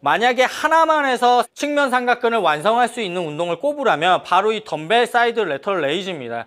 만약에 하나만 해서 측면 삼각근을 완성할 수 있는 운동을 꼽으라면 바로 이 덤벨 사이드 레터럴 레이즈입니다.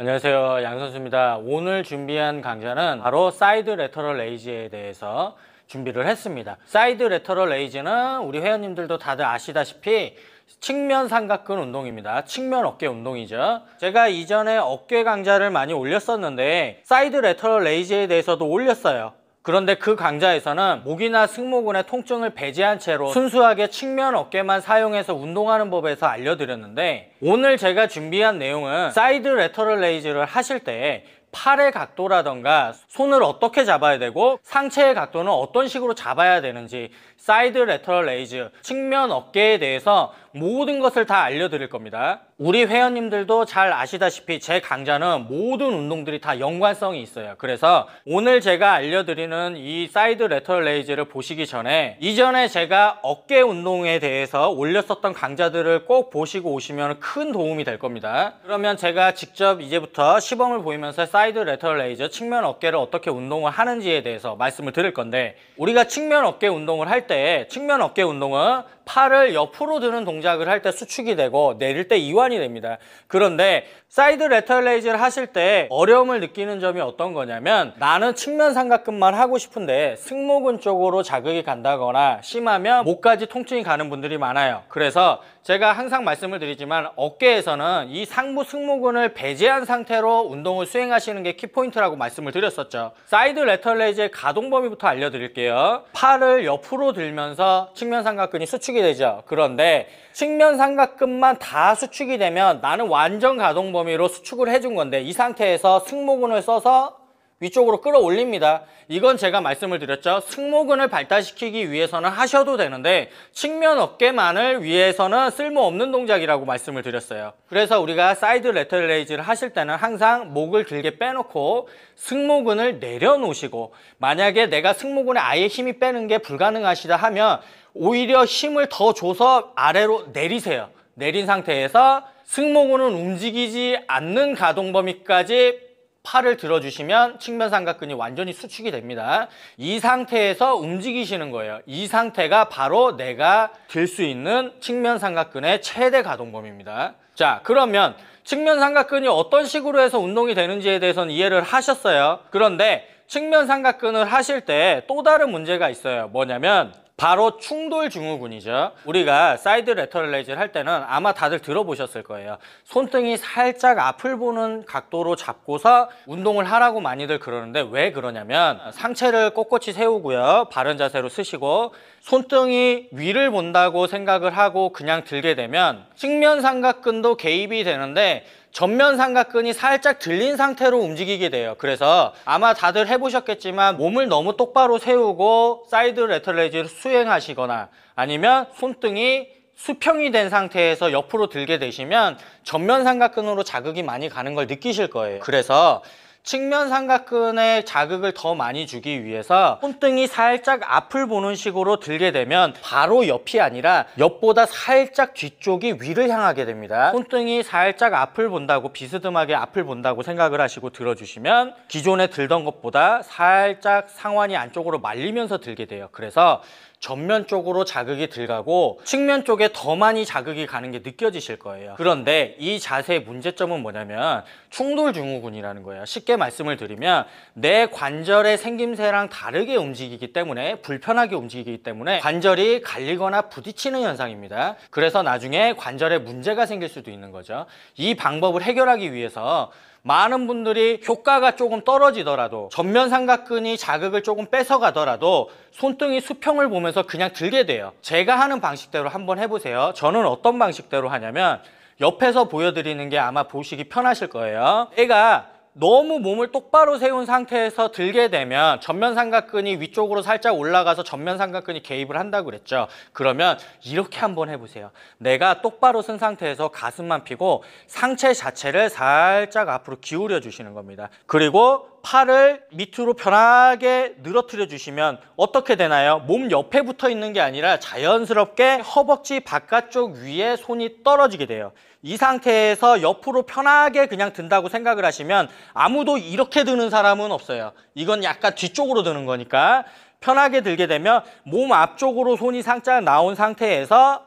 안녕하세요 양선수입니다 오늘 준비한 강좌는 바로 사이드 레터럴 레이즈에 대해서 준비를 했습니다 사이드 레터럴 레이즈는 우리 회원님들도 다들 아시다시피 측면 삼각근 운동입니다. 측면 어깨 운동이죠. 제가 이전에 어깨 강좌를 많이 올렸었는데 사이드 레터럴 레이즈에 대해서도 올렸어요. 그런데 그 강좌에서는 목이나 승모근의 통증을 배제한 채로 순수하게 측면 어깨만 사용해서 운동하는 법에서 알려드렸는데 오늘 제가 준비한 내용은 사이드 레터럴 레이즈를 하실 때 팔의 각도라던가 손을 어떻게 잡아야 되고 상체의 각도는 어떤 식으로 잡아야 되는지 사이드 레터럴 레이즈, 측면 어깨에 대해서 모든 것을 다 알려드릴 겁니다. 우리 회원님들도 잘 아시다시피 제 강좌는 모든 운동들이 다 연관성이 있어요. 그래서 오늘 제가 알려드리는 이 사이드 레터럴 레이즈를 보시기 전에 이전에 제가 어깨 운동에 대해서 올렸었던 강좌들을 꼭 보시고 오시면 큰 도움이 될 겁니다. 그러면 제가 직접 이제부터 시범을 보이면서 사이드 레터럴 레이저 측면 어깨를 어떻게 운동을 하는지에 대해서 말씀을 드릴 건데 우리가 측면 어깨 운동을 할 때 측면 어깨 운동은 팔을 옆으로 드는 동작을 할 때 수축이 되고 내릴 때 이완이 됩니다. 그런데 사이드 레터 레이즈를 하실 때 어려움을 느끼는 점이 어떤 거냐면 나는 측면 삼각근만 하고 싶은데 승모근 쪽으로 자극이 간다거나 심하면 목까지 통증이 가는 분들이 많아요. 그래서 제가 항상 말씀을 드리지만 어깨에서는 이 상부 승모근을 배제한 상태로 운동을 수행하시는 게 키포인트라고 말씀을 드렸었죠. 사이드 레터 레이즈의 가동 범위부터 알려드릴게요. 팔을 옆으로 들면서 측면 삼각근이 수축이 수축이 되죠. 그런데 측면 삼각근만 다 수축이 되면 나는 완전 가동 범위로 수축을 해준 건데 이 상태에서 승모근을 써서 위쪽으로 끌어올립니다. 이건 제가 말씀을 드렸죠. 승모근을 발달시키기 위해서는 하셔도 되는데 측면 어깨만을 위해서는 쓸모없는 동작이라고 말씀을 드렸어요. 그래서 우리가 사이드 레터 레이즈를 하실 때는 항상 목을 길게 빼놓고 승모근을 내려놓으시고 만약에 내가 승모근에 아예 힘이 빼는 게 불가능하시다 하면 오히려 힘을 더 줘서 아래로 내리세요. 내린 상태에서 승모근은 움직이지 않는 가동 범위까지 팔을 들어주시면 측면 삼각근이 완전히 수축이 됩니다. 이 상태에서 움직이시는 거예요. 이 상태가 바로 내가 들수 있는 측면 삼각근의 최대 가동 범위입니다. 자 그러면 측면 삼각근이 어떤 식으로 해서 운동이 되는지에 대해서는 이해를 하셨어요. 그런데 측면 삼각근을 하실 때 또 다른 문제가 있어요. 뭐냐면 바로 충돌 증후군이죠. 우리가 사이드 레터럴 레이즈를 할 때는 아마 다들 들어보셨을 거예요. 손등이 살짝 앞을 보는 각도로 잡고서 운동을 하라고 많이들 그러는데 왜 그러냐면 상체를 꼿꼿이 세우고요. 바른 자세로 쓰시고 손등이 위를 본다고 생각을 하고 그냥 들게 되면 측면 삼각근도 개입이 되는데 전면 삼각근이 살짝 들린 상태로 움직이게 돼요 그래서 아마 다들 해보셨겠지만 몸을 너무 똑바로 세우고 사이드 레터레이즈를 수행하시거나 아니면 손등이 수평이 된 상태에서 옆으로 들게 되시면 전면 삼각근으로 자극이 많이 가는 걸 느끼실 거예요 그래서 측면 삼각근에 자극을 더 많이 주기 위해서 손등이 살짝 앞을 보는 식으로 들게 되면 바로 옆이 아니라 옆보다 살짝 뒤쪽이 위를 향하게 됩니다. 손등이 살짝 앞을 본다고 비스듬하게 앞을 본다고 생각을 하시고 들어주시면 기존에 들던 것보다 살짝 상완이 안쪽으로 말리면서 들게 돼요. 그래서 전면 쪽으로 자극이 들어가고 측면 쪽에 더 많이 자극이 가는 게 느껴지실 거예요. 그런데 이 자세의 문제점은 뭐냐면 충돌 증후군이라는 거예요. 쉽게 말씀을 드리면 내 관절의 생김새랑 다르게 움직이기 때문에 불편하게 움직이기 때문에 관절이 갈리거나 부딪히는 현상입니다. 그래서 나중에 관절에 문제가 생길 수도 있는 거죠. 이 방법을 해결하기 위해서 많은 분들이 효과가 조금 떨어지더라도 전면 삼각근이 자극을 조금 뺏어가더라도 손등이 수평을 보면서 그냥 들게 돼요. 제가 하는 방식대로 한번 해보세요. 저는 어떤 방식대로 하냐면 옆에서 보여드리는 게 아마 보시기 편하실 거예요. 애가 너무 몸을 똑바로 세운 상태에서 들게 되면 전면 삼각근이 위쪽으로 살짝 올라가서 전면 삼각근이 개입을 한다고 그랬죠. 그러면 이렇게 한번 해보세요. 내가 똑바로 쓴 상태에서 가슴만 피고 상체 자체를 살짝 앞으로 기울여 주시는 겁니다. 그리고 팔을 밑으로 편하게 늘어뜨려 주시면 어떻게 되나요? 몸 옆에 붙어 있는 게 아니라 자연스럽게 허벅지 바깥쪽 위에 손이 떨어지게 돼요. 이 상태에서 옆으로 편하게 그냥 든다고 생각을 하시면 아무도 이렇게 드는 사람은 없어요. 이건 약간 뒤쪽으로 드는 거니까 편하게 들게 되면 몸 앞쪽으로 손이 상짝 나온 상태에서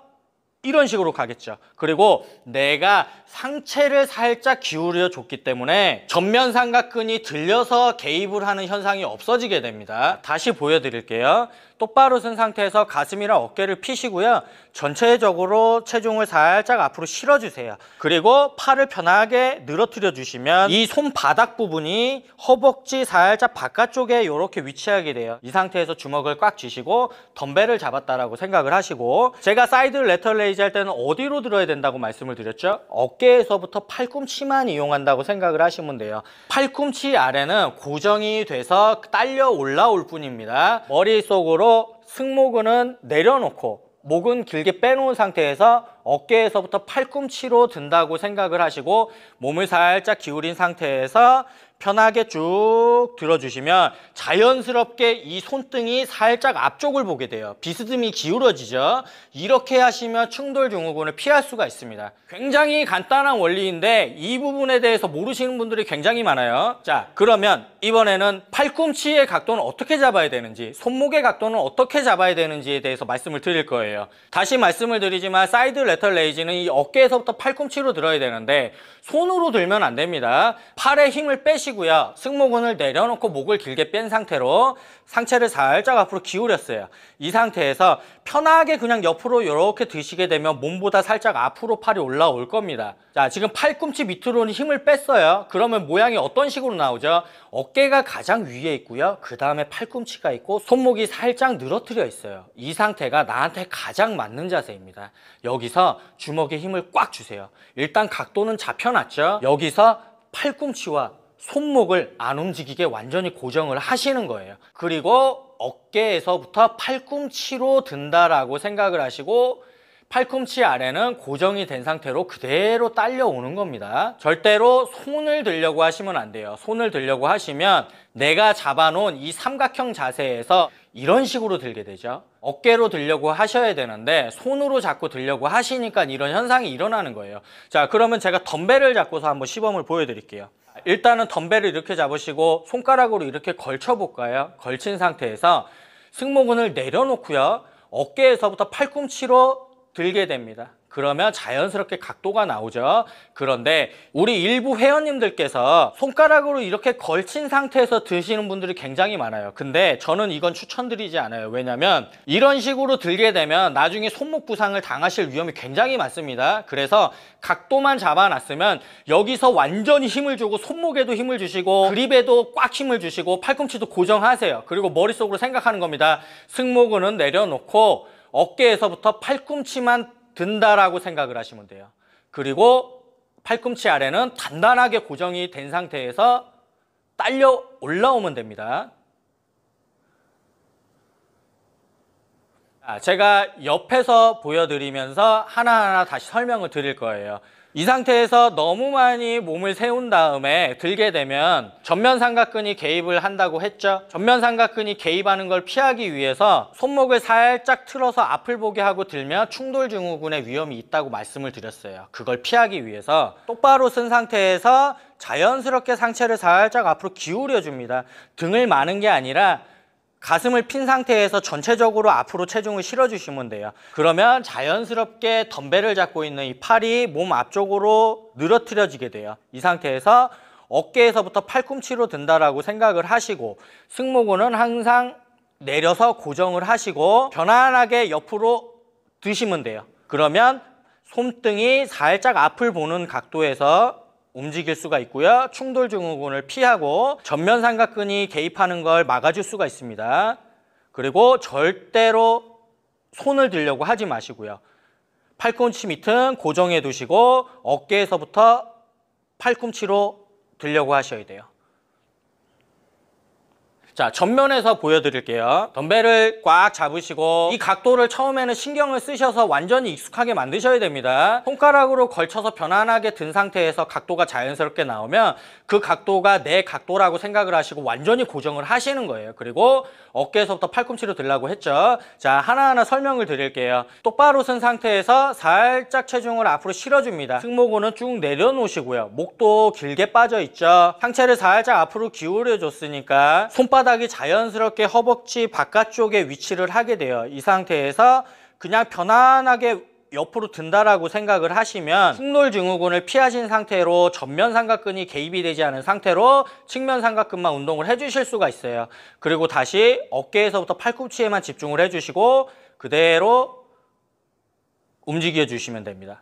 이런 식으로 가겠죠. 그리고 내가 상체를 살짝 기울여 줬기 때문에 전면 삼각근이 들려서 개입을 하는 현상이 없어지게 됩니다. 다시 보여드릴게요. 똑바로 쓴 상태에서 가슴이랑 어깨를 피시고요. 전체적으로 체중을 살짝 앞으로 실어주세요. 그리고 팔을 편하게 늘어뜨려 주시면 이 손바닥 부분이 허벅지 살짝 바깥쪽에 이렇게 위치하게 돼요. 이 상태에서 주먹을 꽉 쥐시고 덤벨을 잡았다라고 생각을 하시고 제가 사이드 레터 레이즈 할 때는 어디로 들어야 된다고 말씀을 드렸죠? 어깨에서부터 팔꿈치만 이용한다고 생각을 하시면 돼요. 팔꿈치 아래는 고정이 돼서 딸려 올라올 뿐입니다. 머릿속으로 승모근은 내려놓고 목은 길게 빼놓은 상태에서 어깨에서부터 팔꿈치로 든다고 생각을 하시고 몸을 살짝 기울인 상태에서 편하게 쭉 들어주시면 자연스럽게 이 손등이 살짝 앞쪽을 보게 돼요. 비스듬히 기울어지죠. 이렇게 하시면 충돌 증후군을 피할 수가 있습니다. 굉장히 간단한 원리인데 이 부분에 대해서 모르시는 분들이 굉장히 많아요. 자, 그러면 이번에는 팔꿈치의 각도는 어떻게 잡아야 되는지 손목의 각도는 어떻게 잡아야 되는지에 대해서 말씀을 드릴 거예요. 다시 말씀을 드리지만 사이드 레털 레이지는 이 어깨에서부터 팔꿈치로 들어야 되는데 손으로 들면 안 됩니다. 팔에 힘을 빼시고 하고요 승모근을 내려놓고 목을 길게 뺀 상태로 상체를 살짝 앞으로 기울였어요. 이 상태에서 편하게 그냥 옆으로 이렇게 드시게 되면 몸보다 살짝 앞으로 팔이 올라올 겁니다. 자, 지금 팔꿈치 밑으로는 힘을 뺐어요. 그러면 모양이 어떤 식으로 나오죠? 어깨가 가장 위에 있고요. 그 다음에 팔꿈치가 있고 손목이 살짝 늘어뜨려 있어요. 이 상태가 나한테 가장 맞는 자세입니다. 여기서 주먹에 힘을 꽉 주세요. 일단 각도는 잡혀놨죠. 여기서 팔꿈치와 손목을 안 움직이게 완전히 고정을 하시는 거예요 그리고 어깨에서부터 팔꿈치로 든다라고 생각을 하시고 팔꿈치 아래는 고정이 된 상태로 그대로 딸려오는 겁니다 절대로 손을 들려고 하시면 안 돼요 손을 들려고 하시면 내가 잡아놓은 이 삼각형 자세에서 이런 식으로 들게 되죠 어깨로 들려고 하셔야 되는데 손으로 잡고 들려고 하시니까 이런 현상이 일어나는 거예요 자 그러면 제가 덤벨을 잡고서 한번 시범을 보여드릴게요 일단은 덤벨을 이렇게 잡으시고 손가락으로 이렇게 걸쳐 볼까요? 걸친 상태에서 승모근을 내려놓고요. 어깨에서부터 팔꿈치로 들게 됩니다. 그러면 자연스럽게 각도가 나오죠. 그런데 우리 일부 회원님들께서 손가락으로 이렇게 걸친 상태에서 드시는 분들이 굉장히 많아요. 근데 저는 이건 추천드리지 않아요. 왜냐면 이런 식으로 들게 되면 나중에 손목 부상을 당하실 위험이 굉장히 많습니다. 그래서 각도만 잡아놨으면 여기서 완전히 힘을 주고 손목에도 힘을 주시고 그립에도 꽉 힘을 주시고 팔꿈치도 고정하세요. 그리고 머릿속으로 생각하는 겁니다. 승모근은 내려놓고 어깨에서부터 팔꿈치만 든다라고 생각을 하시면 돼요. 그리고 팔꿈치 아래는 단단하게 고정이 된 상태에서 딸려 올라오면 됩니다. 제가 옆에서 보여드리면서 하나하나 다시 설명을 드릴 거예요. 이 상태에서 너무 많이 몸을 세운 다음에 들게 되면 전면 삼각근이 개입을 한다고 했죠. 전면 삼각근이 개입하는 걸 피하기 위해서 손목을 살짝 틀어서 앞을 보게 하고 들면 충돌 증후군의 위험이 있다고 말씀을 드렸어요. 그걸 피하기 위해서 똑바로 쓴 상태에서 자연스럽게 상체를 살짝 앞으로 기울여 줍니다. 등을 마는 게 아니라 가슴을 핀 상태에서 전체적으로 앞으로 체중을 실어주시면 돼요. 그러면 자연스럽게 덤벨을 잡고 있는 이 팔이 몸 앞쪽으로 늘어뜨려지게 돼요. 이 상태에서 어깨에서부터 팔꿈치로 든다라고 생각을 하시고 승모근은 항상 내려서 고정을 하시고 편안하게 옆으로 드시면 돼요. 그러면 손등이 살짝 앞을 보는 각도에서 움직일 수가 있고요. 충돌 증후군을 피하고 전면 삼각근이 개입하는 걸 막아줄 수가 있습니다. 그리고 절대로 손을 들려고 하지 마시고요. 팔꿈치 밑은 고정해 두시고 어깨에서부터 팔꿈치로 들려고 하셔야 돼요. 자, 전면에서 보여드릴게요. 덤벨을 꽉 잡으시고 이 각도를 처음에는 신경을 쓰셔서 완전히 익숙하게 만드셔야 됩니다. 손가락으로 걸쳐서 편안하게 든 상태에서 각도가 자연스럽게 나오면 그 각도가 내 각도라고 생각을 하시고 완전히 고정을 하시는 거예요. 그리고 어깨에서부터 팔꿈치로 들라고 했죠. 자, 하나하나 설명을 드릴게요. 똑바로 쓴 상태에서 살짝 체중을 앞으로 실어줍니다. 승모근은 쭉 내려놓으시고요. 목도 길게 빠져 있죠. 상체를 살짝 앞으로 기울여줬으니까 손바닥 손바닥이 자연스럽게 허벅지 바깥쪽에 위치를 하게 돼요. 이 상태에서 그냥 편안하게 옆으로 든다라고 생각을 하시면 흉놀 증후군을 피하신 상태로 전면 삼각근이 개입이 되지 않은 상태로 측면 삼각근만 운동을 해주실 수가 있어요. 그리고 다시 어깨에서부터 팔꿈치에만 집중을 해주시고 그대로 움직여 주시면 됩니다.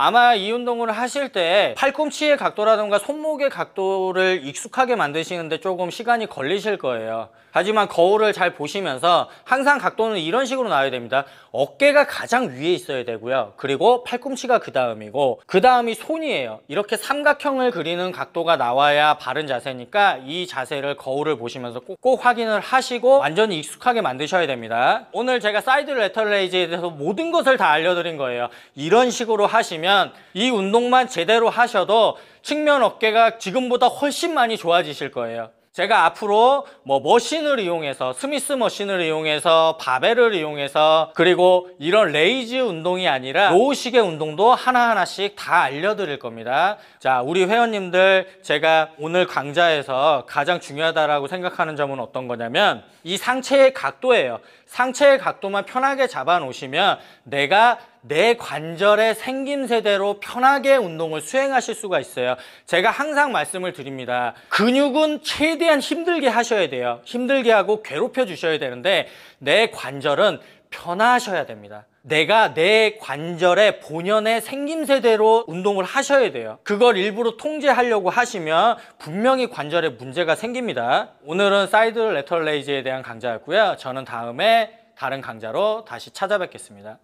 아마 이 운동을 하실 때 팔꿈치의 각도라든가 손목의 각도를 익숙하게 만드시는데 조금 시간이 걸리실 거예요 하지만 거울을 잘 보시면서 항상 각도는 이런 식으로 나와야 됩니다 어깨가 가장 위에 있어야 되고요 그리고 팔꿈치가 그 다음이고 그 다음이 손이에요 이렇게 삼각형을 그리는 각도가 나와야 바른 자세니까 이 자세를 거울을 보시면서 꼭, 꼭 확인을 하시고 완전히 익숙하게 만드셔야 됩니다 오늘 제가 사이드 레터레이즈에 대해서 모든 것을 다 알려드린 거예요 이런 식으로 하시면 된다면 이 운동만 제대로 하셔도 측면 어깨가 지금보다 훨씬 많이 좋아지실 거예요. 제가 앞으로 뭐 머신을 이용해서 스미스 머신을 이용해서 바벨을 이용해서 그리고 이런 레이즈 운동이 아니라 로우식의 운동도 하나하나씩 다 알려드릴 겁니다 자 우리 회원님들 제가 오늘 강좌에서 가장 중요하다고 생각하는 점은 어떤 거냐면 이 상체의 각도예요 상체의 각도만 편하게 잡아 놓으시면 내가 내 관절의 생김새대로 편하게 운동을 수행하실 수가 있어요 제가 항상 말씀을 드립니다 근육은 최대한 힘들게 하셔야 돼요 힘들게 하고 괴롭혀 주셔야 되는데 내 관절은 편하셔야 됩니다 내가 내 관절의 본연의 생김새대로 운동을 하셔야 돼요 그걸 일부러 통제하려고 하시면 분명히 관절에 문제가 생깁니다 오늘은 사이드 레터 레이즈에 대한 강좌였고요 저는 다음에 다른 강좌로 다시 찾아뵙겠습니다